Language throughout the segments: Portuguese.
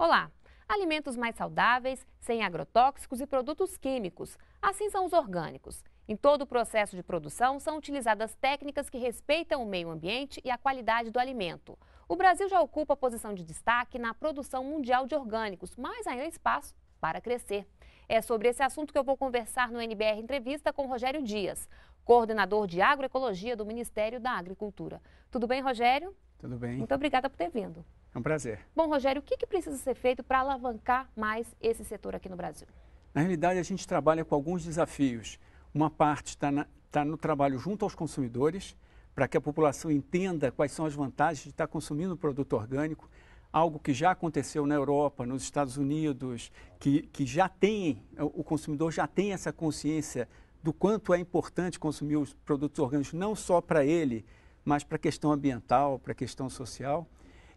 Olá! Alimentos mais saudáveis, sem agrotóxicos e produtos químicos. Assim são os orgânicos. Em todo o processo de produção, são utilizadas técnicas que respeitam o meio ambiente e a qualidade do alimento. O Brasil já ocupa a posição de destaque na produção mundial de orgânicos, mas ainda há espaço para crescer. É sobre esse assunto que eu vou conversar no NBR Entrevista com Rogério Dias, coordenador de agroecologia do Ministério da Agricultura. Tudo bem, Rogério? Tudo bem. Muito obrigada por ter vindo. É um prazer. Bom, Rogério, o que, que precisa ser feito para alavancar mais esse setor aqui no Brasil? Na realidade, a gente trabalha com alguns desafios. Uma parte está tá no trabalho junto aos consumidores, para que a população entenda quais são as vantagens de estar tá consumindo produto orgânico, algo que já aconteceu na Europa, nos Estados Unidos, que, que já tem, o consumidor já tem essa consciência do quanto é importante consumir os produtos orgânicos, não só para ele, mas para a questão ambiental, para a questão social.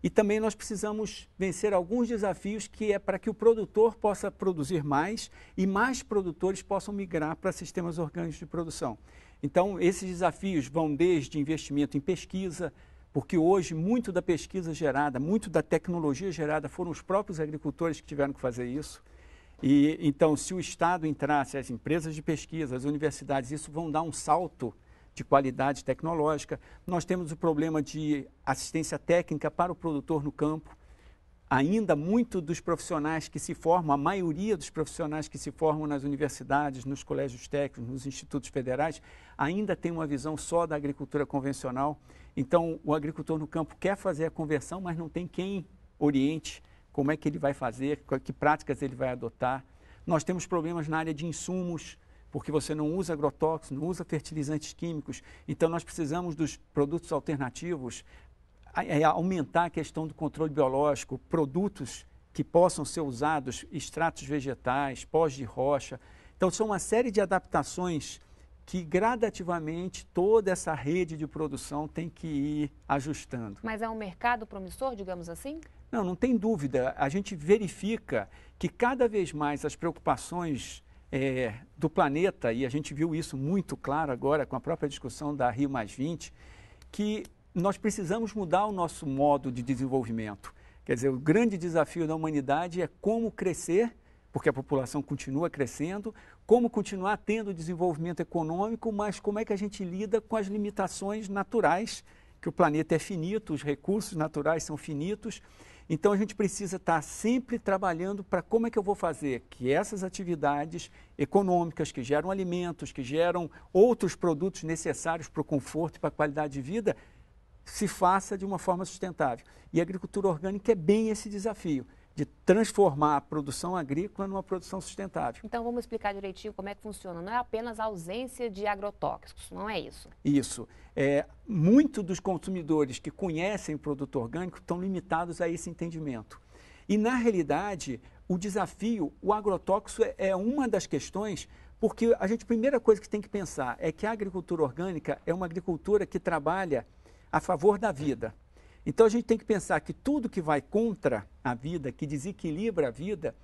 E também nós precisamos vencer alguns desafios que é para que o produtor possa produzir mais e mais produtores possam migrar para sistemas orgânicos de produção. Então, esses desafios vão desde investimento em pesquisa, porque hoje muito da pesquisa gerada, muito da tecnologia gerada foram os próprios agricultores que tiveram que fazer isso. E então, se o Estado entrasse, as empresas de pesquisa, as universidades, isso vão dar um salto de qualidade tecnológica. Nós temos o problema de assistência técnica para o produtor no campo. Ainda muito dos profissionais que se formam, a maioria dos profissionais que se formam nas universidades, nos colégios técnicos, nos institutos federais, ainda tem uma visão só da agricultura convencional. Então, o agricultor no campo quer fazer a conversão, mas não tem quem oriente como é que ele vai fazer, que práticas ele vai adotar. Nós temos problemas na área de insumos, porque você não usa agrotóxicos, não usa fertilizantes químicos. Então, nós precisamos dos produtos alternativos, é, aumentar a questão do controle biológico, produtos que possam ser usados, extratos vegetais, pós de rocha. Então, são uma série de adaptações que gradativamente toda essa rede de produção tem que ir ajustando. Mas é um mercado promissor, digamos assim? Não, não tem dúvida. A gente verifica que cada vez mais as preocupações é, do planeta, e a gente viu isso muito claro agora com a própria discussão da Rio que nós precisamos mudar o nosso modo de desenvolvimento. Quer dizer, o grande desafio da humanidade é como crescer, porque a população continua crescendo, como continuar tendo desenvolvimento econômico, mas como é que a gente lida com as limitações naturais, que o planeta é finito, os recursos naturais são finitos então a gente precisa estar sempre trabalhando para como é que eu vou fazer que essas atividades econômicas que geram alimentos, que geram outros produtos necessários para o conforto e para a qualidade de vida, se faça de uma forma sustentável. E a agricultura orgânica é bem esse desafio de transformar a produção agrícola numa produção sustentável. Então vamos explicar direitinho como é que funciona. Não é apenas a ausência de agrotóxicos, não é isso? Isso. É, muito dos consumidores que conhecem produto orgânico estão limitados a esse entendimento. E na realidade, o desafio, o agrotóxico é, é uma das questões, porque a gente primeira coisa que tem que pensar é que a agricultura orgânica é uma agricultura que trabalha a favor da vida. Então a gente tem que pensar que tudo que vai contra a vida, que desequilibra a vida,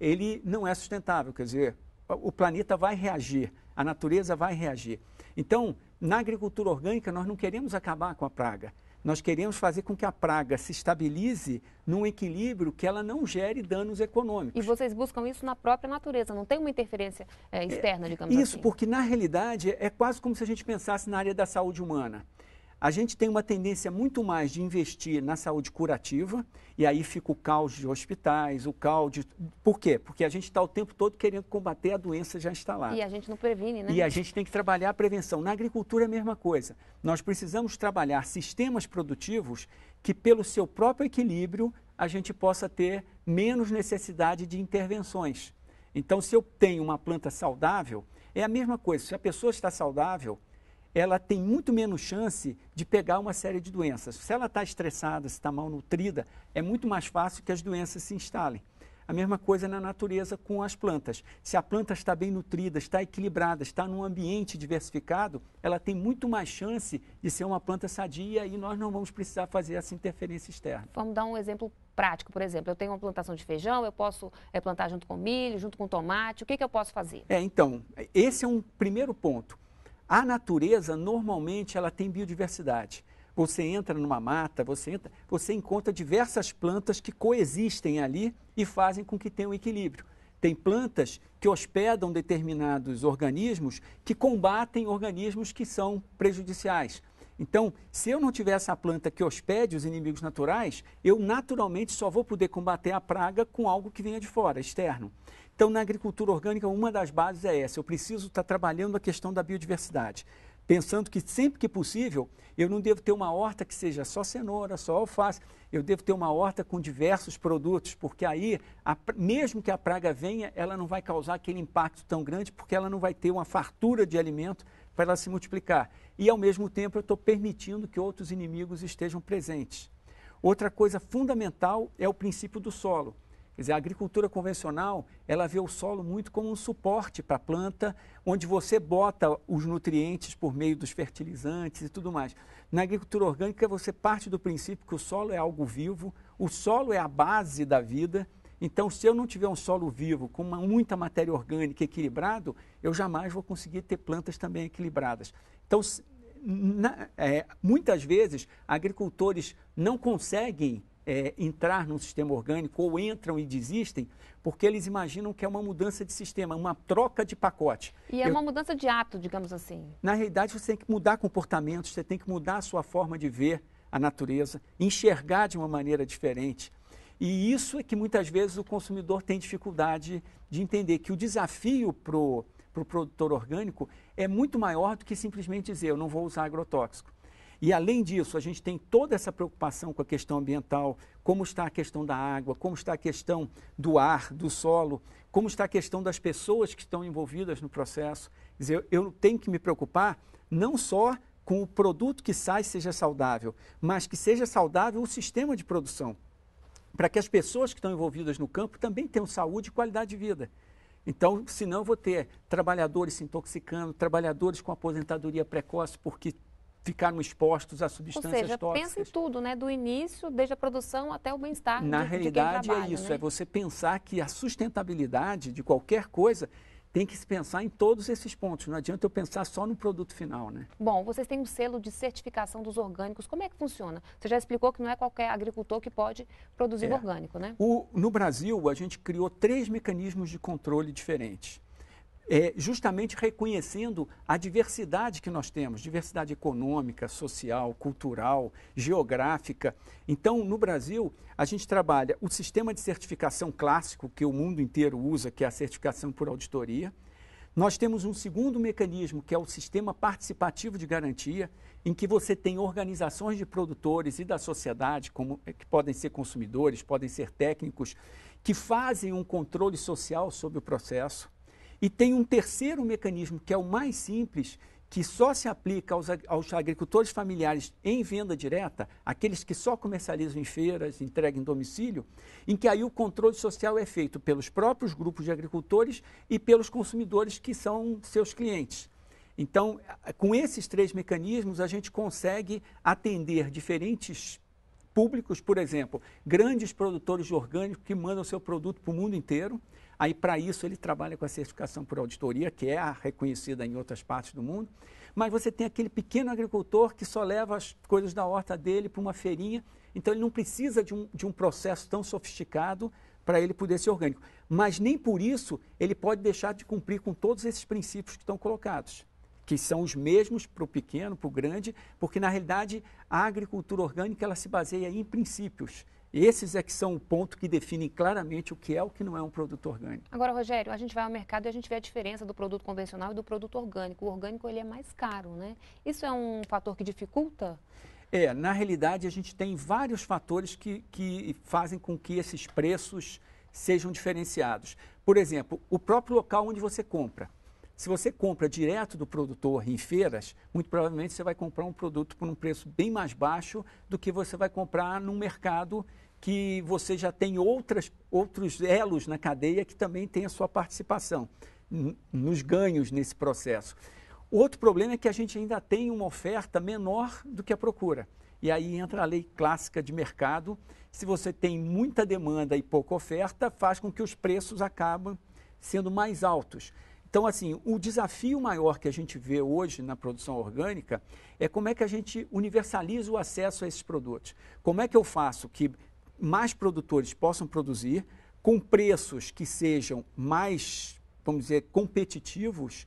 ele não é sustentável. Quer dizer, o planeta vai reagir, a natureza vai reagir. Então, na agricultura orgânica, nós não queremos acabar com a praga. Nós queremos fazer com que a praga se estabilize num equilíbrio que ela não gere danos econômicos. E vocês buscam isso na própria natureza, não tem uma interferência eh, é, externa, digamos isso, assim. Isso, porque na realidade é quase como se a gente pensasse na área da saúde humana a gente tem uma tendência muito mais de investir na saúde curativa, e aí fica o caos de hospitais, o caos de. Por quê? Porque a gente está o tempo todo querendo combater a doença já instalada. E a gente não previne, né? E a gente tem que trabalhar a prevenção. Na agricultura é a mesma coisa. Nós precisamos trabalhar sistemas produtivos que, pelo seu próprio equilíbrio, a gente possa ter menos necessidade de intervenções. Então, se eu tenho uma planta saudável, é a mesma coisa. Se a pessoa está saudável, ela tem muito menos chance de pegar uma série de doenças. Se ela está estressada, se está mal nutrida, é muito mais fácil que as doenças se instalem. A mesma coisa na natureza com as plantas. Se a planta está bem nutrida, está equilibrada, está num ambiente diversificado, ela tem muito mais chance de ser uma planta sadia e nós não vamos precisar fazer essa interferência externa. Vamos dar um exemplo prático, por exemplo, eu tenho uma plantação de feijão, eu posso é, plantar junto com milho, junto com tomate, o que, que eu posso fazer? É, então, esse é um primeiro ponto. A natureza normalmente ela tem biodiversidade. Você entra numa mata, você entra, você encontra diversas plantas que coexistem ali e fazem com que tenha um equilíbrio. Tem plantas que hospedam determinados organismos que combatem organismos que são prejudiciais. Então, se eu não tiver essa planta que hospede os inimigos naturais, eu naturalmente só vou poder combater a praga com algo que venha de fora, externo. Então, na agricultura orgânica, uma das bases é essa. Eu preciso estar tá trabalhando a questão da biodiversidade, pensando que sempre que possível, eu não devo ter uma horta que seja só cenoura, só alface, eu devo ter uma horta com diversos produtos, porque aí, a, mesmo que a praga venha, ela não vai causar aquele impacto tão grande, porque ela não vai ter uma fartura de alimento para ela se multiplicar e, ao mesmo tempo, eu estou permitindo que outros inimigos estejam presentes. Outra coisa fundamental é o princípio do solo. Quer dizer, a agricultura convencional, ela vê o solo muito como um suporte para a planta, onde você bota os nutrientes por meio dos fertilizantes e tudo mais. Na agricultura orgânica, você parte do princípio que o solo é algo vivo, o solo é a base da vida então, se eu não tiver um solo vivo com uma, muita matéria orgânica equilibrado, eu jamais vou conseguir ter plantas também equilibradas. Então, na, é, muitas vezes, agricultores não conseguem é, entrar num sistema orgânico ou entram e desistem porque eles imaginam que é uma mudança de sistema, uma troca de pacote. E é eu, uma mudança de hábito, digamos assim. Na realidade, você tem que mudar comportamentos, você tem que mudar a sua forma de ver a natureza, enxergar de uma maneira diferente. E isso é que muitas vezes o consumidor tem dificuldade de entender que o desafio para o pro produtor orgânico é muito maior do que simplesmente dizer eu não vou usar agrotóxico. E além disso, a gente tem toda essa preocupação com a questão ambiental, como está a questão da água, como está a questão do ar, do solo, como está a questão das pessoas que estão envolvidas no processo. Quer dizer, eu tenho que me preocupar não só com o produto que sai seja saudável, mas que seja saudável o sistema de produção para que as pessoas que estão envolvidas no campo também tenham saúde e qualidade de vida. Então, senão eu vou ter trabalhadores se intoxicando, trabalhadores com aposentadoria precoce porque ficaram expostos a substâncias tóxicas. Ou seja, tóxicas. pensa em tudo, né? Do início, desde a produção até o bem-estar. Na de, realidade de é trabalha, é isso, né? é você pensar que a sustentabilidade de qualquer coisa tem que se pensar em todos esses pontos. Não adianta eu pensar só no produto final, né? Bom, vocês têm um selo de certificação dos orgânicos. Como é que funciona? Você já explicou que não é qualquer agricultor que pode produzir é. orgânico, né? O, no Brasil, a gente criou três mecanismos de controle diferentes é, justamente reconhecendo a diversidade que nós temos, diversidade econômica, social, cultural, geográfica. Então, no Brasil, a gente trabalha o sistema de certificação clássico que o mundo inteiro usa, que é a certificação por auditoria. Nós temos um segundo mecanismo, que é o sistema participativo de garantia, em que você tem organizações de produtores e da sociedade, como, é, que podem ser consumidores, podem ser técnicos, que fazem um controle social sobre o processo. E tem um terceiro mecanismo, que é o mais simples, que só se aplica aos, aos, agricultores familiares em venda direta, aqueles que só comercializam em feiras, entregam em domicílio, em que aí o controle social é feito pelos próprios grupos de agricultores e pelos consumidores que são seus clientes. Então, eh, com esses três mecanismos, a gente consegue atender diferentes públicos, por exemplo, grandes produtores de orgânico que mandam seu produto para o mundo inteiro. Aí, para isso, ele trabalha com a certificação por auditoria, que é reconhecida em outras partes do mundo. Mas você tem aquele pequeno agricultor que só leva as coisas da horta dele para uma feirinha, então ele não precisa de um, de um processo tão sofisticado para ele poder ser orgânico. Mas nem por isso ele pode deixar de cumprir com todos esses princípios que estão colocados, que são os mesmos para o pequeno, para o grande, porque na realidade a agricultura orgânica ela se baseia em princípios esses é que são o ponto que define claramente o que é o que não é um produto orgânico. Agora, Rogério, a gente vai ao mercado e a gente vê a diferença do produto convencional e do produto orgânico. O orgânico ele é mais caro, né? Isso é um fator que dificulta? É, na realidade a gente tem vários fatores que, que fazem com que esses preços sejam diferenciados. Por exemplo, o próprio local onde você compra. Se você compra direto do produtor em feiras, muito provavelmente você vai comprar um produto por um preço bem mais baixo do que você vai comprar num mercado que você já tem outras, outros elos na cadeia que também tem a sua participação nos ganhos nesse processo. O outro problema é que a gente ainda tem uma oferta menor do que a procura. E aí entra a lei clássica de mercado. Se você tem muita demanda e pouca oferta, faz com que os preços acabem sendo mais altos. Então, assim, o desafio maior que a gente vê hoje na produção orgânica é como é que a gente universaliza o acesso a esses produtos. Como é que eu faço que mais produtores possam produzir com preços que sejam mais, vamos dizer, competitivos,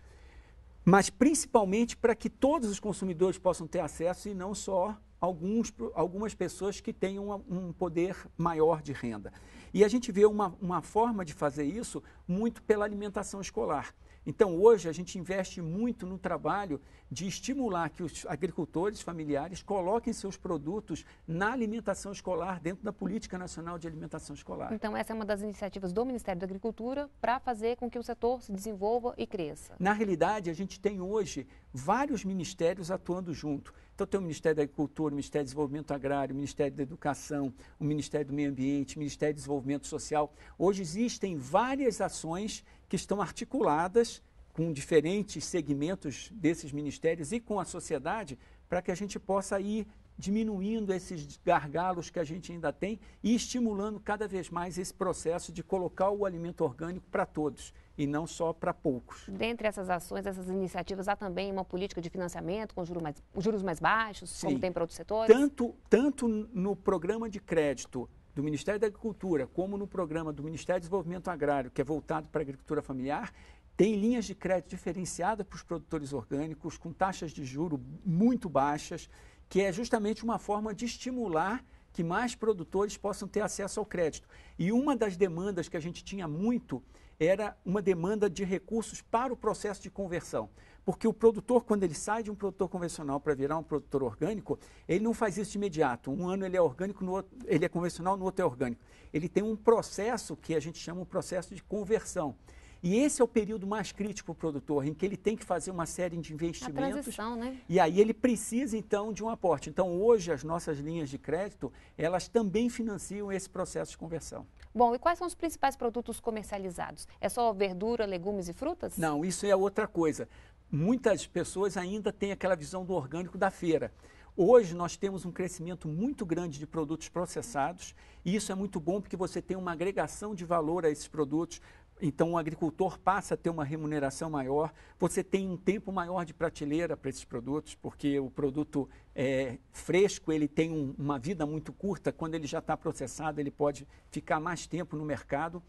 mas principalmente para que todos os consumidores possam ter acesso e não só alguns, algumas pessoas que tenham um poder maior de renda. E a gente vê uma, uma forma de fazer isso muito pela alimentação escolar. Então, hoje, a gente investe muito no trabalho de estimular que os agricultores familiares coloquem seus produtos na alimentação escolar, dentro da Política Nacional de Alimentação Escolar. Então, essa é uma das iniciativas do Ministério da Agricultura para fazer com que o setor se desenvolva e cresça. Na realidade, a gente tem hoje vários ministérios atuando junto. Então, tem o Ministério da Agricultura, o Ministério do Desenvolvimento Agrário, o Ministério da Educação, o Ministério do Meio Ambiente, o Ministério do Desenvolvimento Social. Hoje existem várias ações ações que estão articuladas com diferentes segmentos desses ministérios e com a sociedade para que a gente possa ir diminuindo esses gargalos que a gente ainda tem e estimulando cada vez mais esse processo de colocar o alimento orgânico para todos e não só para poucos. Dentre essas ações, essas iniciativas, há também uma política de financiamento com juros mais, juros mais baixos, Sim. como tem para outros setores? Tanto, tanto no programa de crédito do Ministério da Agricultura, como no programa do Ministério do Desenvolvimento Agrário, que é voltado para a agricultura familiar, tem linhas de crédito diferenciadas para os produtores orgânicos, com taxas de juro muito baixas, que é justamente uma forma de estimular que mais produtores possam ter acesso ao crédito. E uma das demandas que a gente tinha muito era uma demanda de recursos para o processo de conversão. Porque o produtor, quando ele sai de um produtor convencional para virar um produtor orgânico, ele não faz isso de imediato. Um ano ele é orgânico, no outro, ele é convencional, no outro é orgânico. Ele tem um processo que a gente chama um processo de conversão. E esse é o período mais crítico para o produtor, em que ele tem que fazer uma série de investimentos. Né? E aí ele precisa, então, de um aporte. Então, hoje, as nossas linhas de crédito, elas também financiam esse processo de conversão. Bom, e quais são os principais produtos comercializados? É só verdura, legumes e frutas? Não, isso é outra coisa muitas pessoas ainda têm aquela visão do orgânico da feira. Hoje nós temos um crescimento muito grande de produtos processados e isso é muito bom porque você tem uma agregação de valor a esses produtos. Então o agricultor passa a ter uma remuneração maior, você tem um tempo maior de prateleira para esses produtos, porque o produto é, fresco ele tem um, uma vida muito curta, quando ele já está processado ele pode ficar mais tempo no mercado.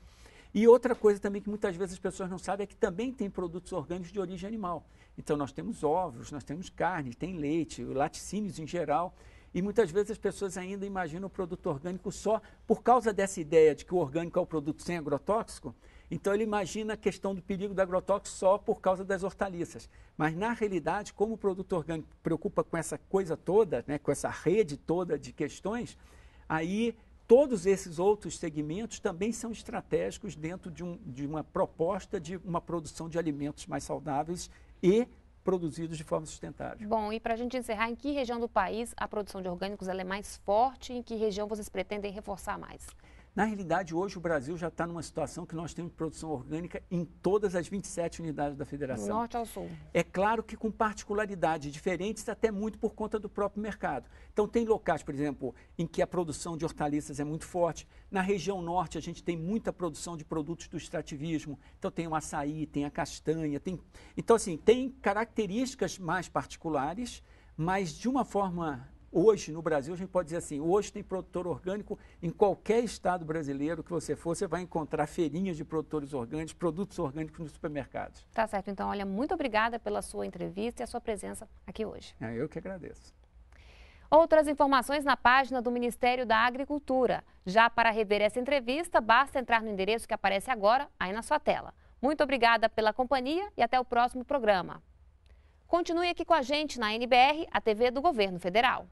E outra coisa também que muitas vezes as pessoas não sabem é que também tem produtos orgânicos de origem animal. Então nós temos ovos, nós temos carne, tem leite, laticínios em geral. E muitas vezes as pessoas ainda imaginam o produto orgânico só por causa dessa ideia de que o orgânico é o produto sem agrotóxico. Então ele imagina a questão do perigo do agrotóxico só por causa das hortaliças. Mas na realidade, como o produto orgânico preocupa com essa coisa toda, né, com essa rede toda de questões, aí todos esses outros segmentos também são estratégicos dentro de, um, de uma proposta de uma produção de alimentos mais saudáveis e produzidos de forma sustentável. Bom, e para a gente encerrar, em que região do país a produção de orgânicos é mais forte e em que região vocês pretendem reforçar mais? Na realidade, hoje o Brasil já está numa situação que nós temos produção orgânica em todas as 27 unidades da federação. Do norte ao sul. É claro que com particularidades diferentes, até muito por conta do próprio mercado. Então, tem locais, por exemplo, em que a produção de hortaliças é muito forte. Na região norte, a gente tem muita produção de produtos do extrativismo. Então, tem o açaí, tem a castanha. Tem... Então, assim, tem características mais particulares, mas de uma forma Hoje, no Brasil, a gente pode dizer assim: hoje tem produtor orgânico em qualquer estado brasileiro que você for, você vai encontrar feirinhas de produtores orgânicos, produtos orgânicos nos supermercados. Tá certo. Então, olha, muito obrigada pela sua entrevista e a sua presença aqui hoje. É, eu que agradeço. Outras informações na página do Ministério da Agricultura. Já para rever essa entrevista, basta entrar no endereço que aparece agora aí na sua tela. Muito obrigada pela companhia e até o próximo programa. Continue aqui com a gente na NBR, a TV do Governo Federal.